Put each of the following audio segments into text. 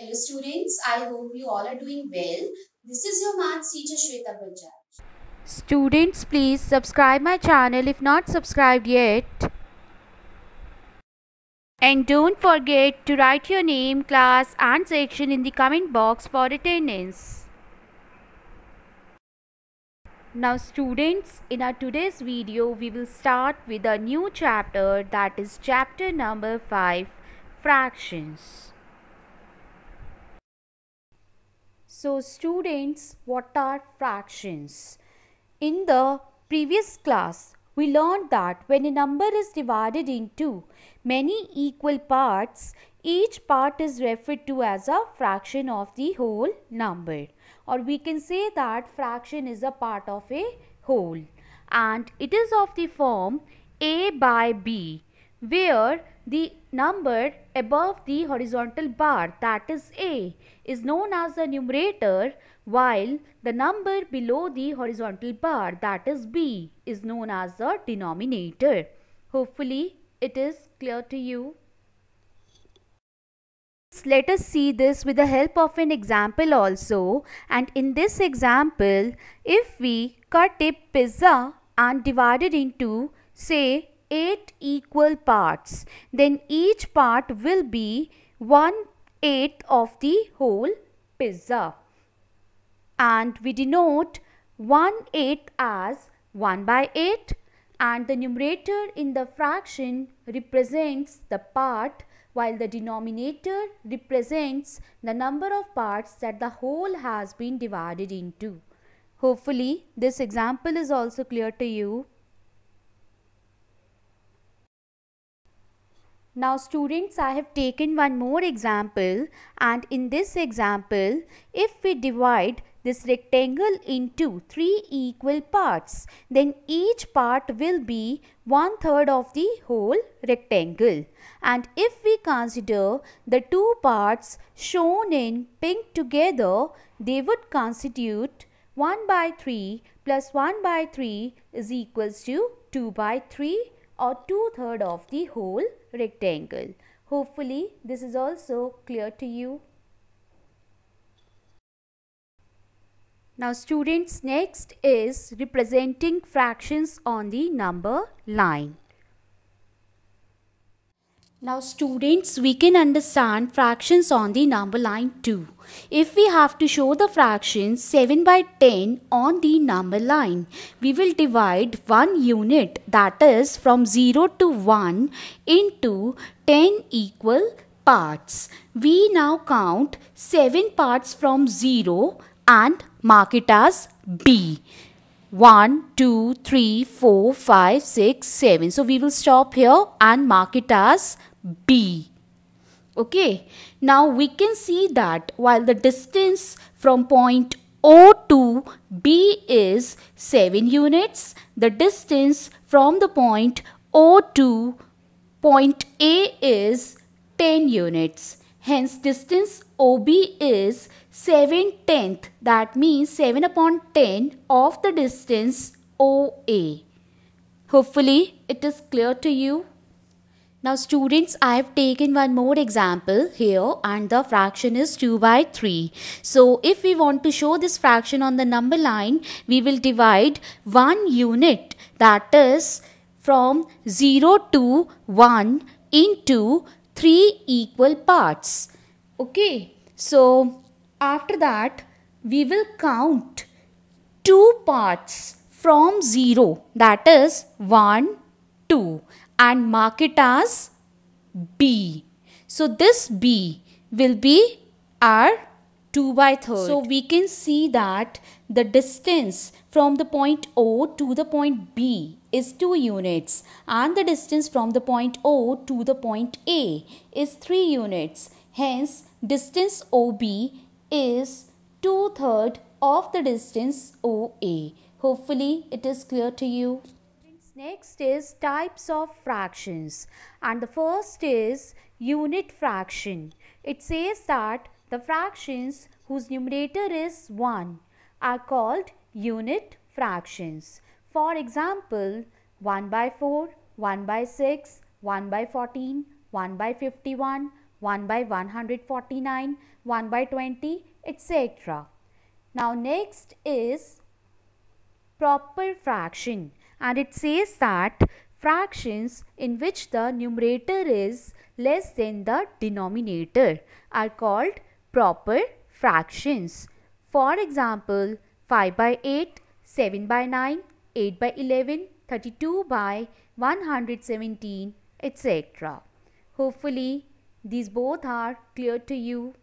Hello students, I hope you all are doing well. This is your math teacher Shweta Bajaj. Students, please subscribe my channel if not subscribed yet. And don't forget to write your name, class and section in the comment box for attendance. Now students, in our today's video, we will start with a new chapter that is chapter number 5, Fractions. So students, what are fractions? In the previous class, we learned that when a number is divided into many equal parts, each part is referred to as a fraction of the whole number. Or we can say that fraction is a part of a whole. And it is of the form a by b where the number above the horizontal bar that is A is known as the numerator while the number below the horizontal bar that is B is known as the denominator. Hopefully it is clear to you. Let us see this with the help of an example also and in this example if we cut a pizza and divide it into say 8 equal parts then each part will be 1 eighth of the whole pizza and we denote 1 eighth as 1 by 8 and the numerator in the fraction represents the part while the denominator represents the number of parts that the whole has been divided into. Hopefully this example is also clear to you. Now students I have taken one more example and in this example if we divide this rectangle into three equal parts then each part will be one third of the whole rectangle and if we consider the two parts shown in pink together they would constitute 1 by 3 plus 1 by 3 is equals to 2 by 3 or two-third of the whole rectangle. Hopefully, this is also clear to you. Now students, next is representing fractions on the number line. Now students, we can understand fractions on the number line 2. If we have to show the fraction 7 by 10 on the number line, we will divide one unit that is from 0 to 1 into 10 equal parts. We now count 7 parts from 0 and mark it as B. 1, 2, 3, 4, 5, 6, 7. So we will stop here and mark it as B. Okay. Now we can see that while the distance from point O to B is 7 units, the distance from the point O to point A is 10 units. Hence distance OB is 7 tenth that means 7 upon 10 of the distance OA. Hopefully it is clear to you. Now students, I have taken one more example here and the fraction is 2 by 3. So if we want to show this fraction on the number line, we will divide one unit that is from 0 to 1 into three equal parts. Okay, so after that we will count two parts from 0 that is 1, 2 and mark it as B. So this B will be our 2 by 3rd. So we can see that the distance from the point O to the point B is 2 units and the distance from the point O to the point A is 3 units. Hence, distance OB is 2 third of the distance OA. Hopefully, it is clear to you. Next is types of fractions and the first is unit fraction. It says that the fractions whose numerator is 1 are called unit fractions. For example, 1 by 4, 1 by 6, 1 by 14, 1 by 51, 1 by 149, 1 by 20, etc. Now next is proper fraction and it says that fractions in which the numerator is less than the denominator are called proper fractions. For example, 5 by 8, 7 by 9, 8 by 11, 32 by 117, etc. Hopefully, these both are clear to you.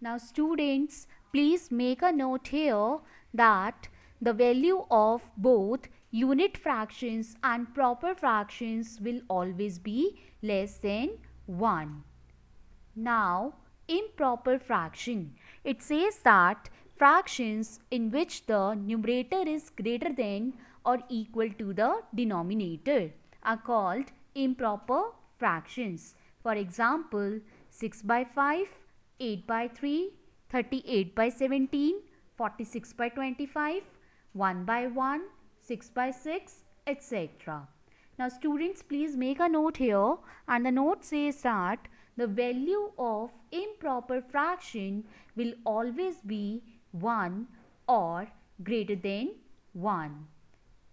Now students, please make a note here that the value of both unit fractions and proper fractions will always be less than 1. Now, improper fraction. It says that fractions in which the numerator is greater than or equal to the denominator are called improper fractions. For example, 6 by 5, 8 by 3, 38 by 17, 46 by 25, 1 by 1, 6 by 6, etc. Now students please make a note here and the note says that the value of improper fraction will always be 1 or greater than 1.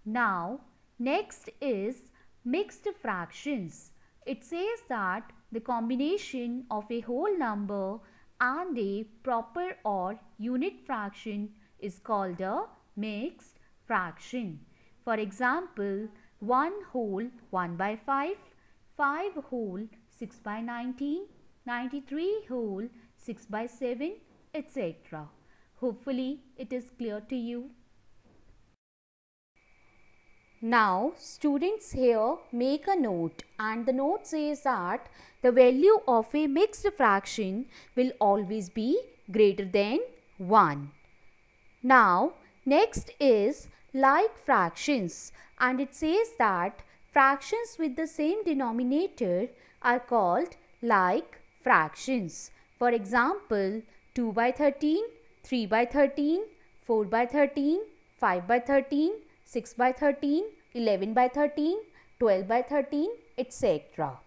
Now next is mixed fractions. It says that the combination of a whole number and a proper or unit fraction is called a makes fraction. For example, 1 whole 1 by 5, 5 whole 6 by 19, 93 whole 6 by 7, etc. Hopefully, it is clear to you. Now, students here make a note and the note says that the value of a mixed fraction will always be greater than 1. Now, Next is like fractions and it says that fractions with the same denominator are called like fractions. For example, 2 by 13, 3 by 13, 4 by 13, 5 by 13, 6 by 13, 11 by 13, 12 by 13, etc.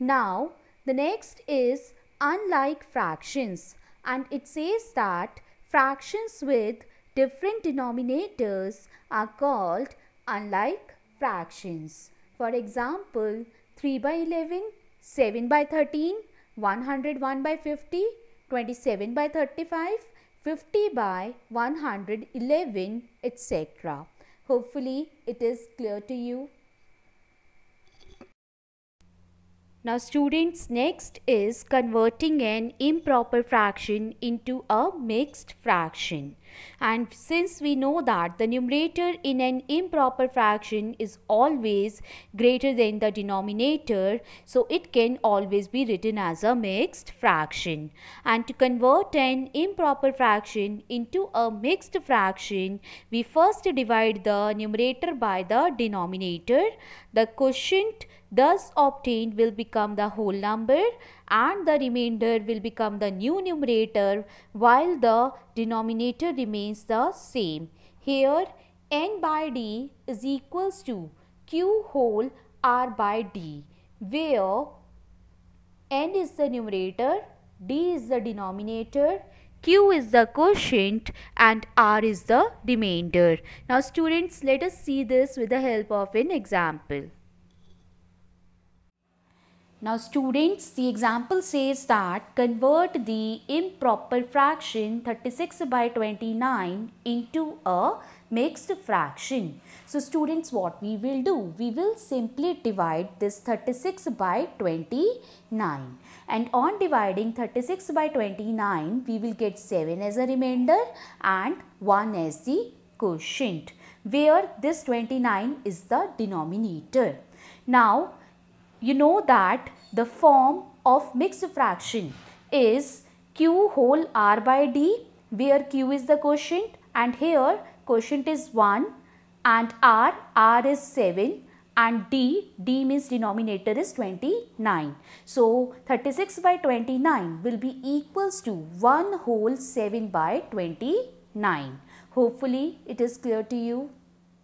Now, the next is unlike fractions and it says that fractions with Different denominators are called unlike fractions. For example, 3 by 11, 7 by 13, 101 by 50, 27 by 35, 50 by 111, etc. Hopefully, it is clear to you. Now students next is converting an improper fraction into a mixed fraction. And since we know that the numerator in an improper fraction is always greater than the denominator, so it can always be written as a mixed fraction. And to convert an improper fraction into a mixed fraction, we first divide the numerator by the denominator. The quotient thus obtained will become the whole number and the remainder will become the new numerator while the denominator remains the same. Here n by d is equals to q whole r by d where n is the numerator, d is the denominator, q is the quotient and r is the remainder. Now students let us see this with the help of an example. Now students, the example says that convert the improper fraction 36 by 29 into a mixed fraction. So students, what we will do? We will simply divide this 36 by 29. And on dividing 36 by 29, we will get 7 as a remainder and 1 as the quotient where this 29 is the denominator. Now, you know that the form of mixed fraction is q whole r by d where q is the quotient and here quotient is 1 and r, r is 7 and d, d means denominator is 29. So, 36 by 29 will be equals to 1 whole 7 by 29. Hopefully, it is clear to you.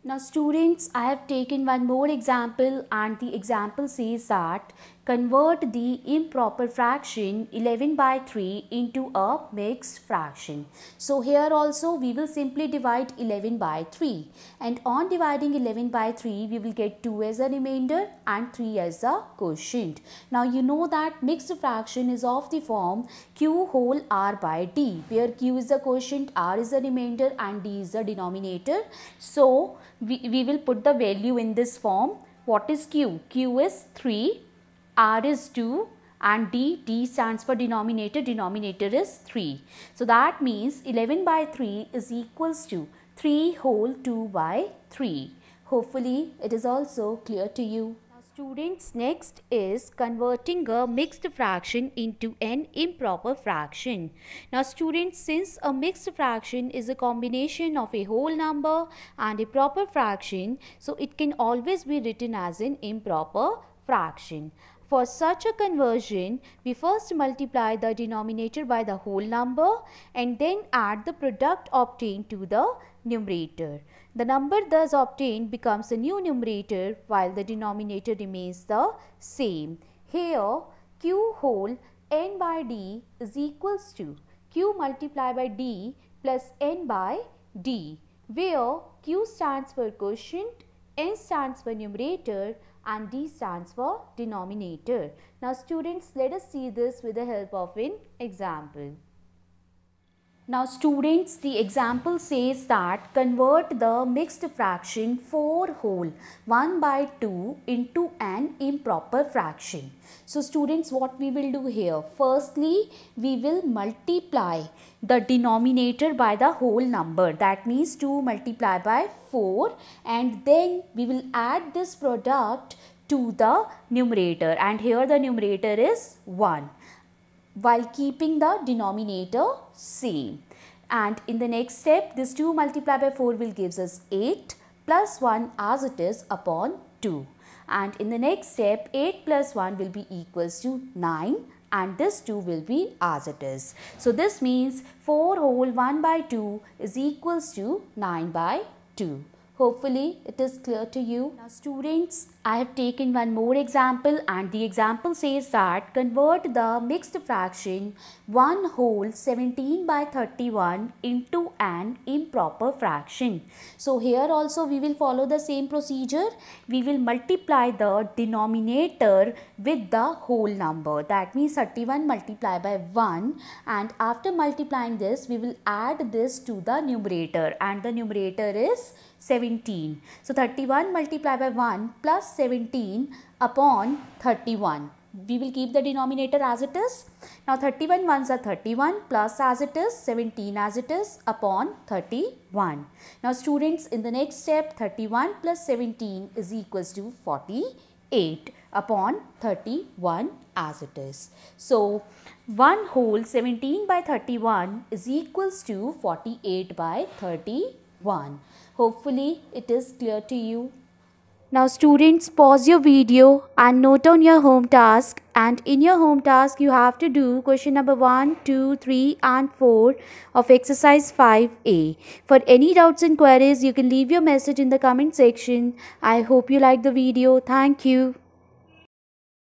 Now students, I have taken one more example and the example says that Convert the improper fraction 11 by 3 into a mixed fraction. So here also we will simply divide 11 by 3 and on dividing 11 by 3 we will get 2 as a remainder and 3 as a quotient. Now you know that mixed fraction is of the form q whole r by d where q is the quotient, r is the remainder and d is the denominator. So we, we will put the value in this form. What is q? q is 3 R is 2 and D, D stands for denominator, denominator is 3. So that means 11 by 3 is equals to 3 whole 2 by 3. Hopefully it is also clear to you. Now students next is converting a mixed fraction into an improper fraction. Now students since a mixed fraction is a combination of a whole number and a proper fraction so it can always be written as an improper fraction. For such a conversion, we first multiply the denominator by the whole number and then add the product obtained to the numerator. The number thus obtained becomes a new numerator while the denominator remains the same. Here, Q whole n by d is equals to Q multiplied by d plus n by d where Q stands for quotient, n stands for numerator and D stands for denominator. Now students let us see this with the help of an example. Now students, the example says that convert the mixed fraction 4 whole 1 by 2 into an improper fraction. So students, what we will do here? Firstly, we will multiply the denominator by the whole number. That means 2 multiply by 4 and then we will add this product to the numerator and here the numerator is 1 while keeping the denominator same. And in the next step, this 2 multiplied by 4 will gives us 8 plus 1 as it is upon 2. And in the next step, 8 plus 1 will be equals to 9 and this 2 will be as it is. So this means 4 whole 1 by 2 is equals to 9 by 2. Hopefully it is clear to you. Now students, I have taken one more example and the example says that convert the mixed fraction 1 whole 17 by 31 into an improper fraction. So here also we will follow the same procedure. We will multiply the denominator with the whole number that means 31 multiplied by 1 and after multiplying this we will add this to the numerator and the numerator is 17. So 31 multiplied by 1 plus 17 upon 31. We will keep the denominator as it is. Now 31 ones are 31 plus as it is 17 as it is upon 31. Now students in the next step 31 plus 17 is equals to 48 upon 31 as it is. So 1 whole 17 by 31 is equals to 48 by 31. Hopefully it is clear to you. Now students pause your video and note on your home task and in your home task you have to do question number 1, 2, 3 and 4 of exercise 5a. For any doubts and queries you can leave your message in the comment section. I hope you like the video. Thank you.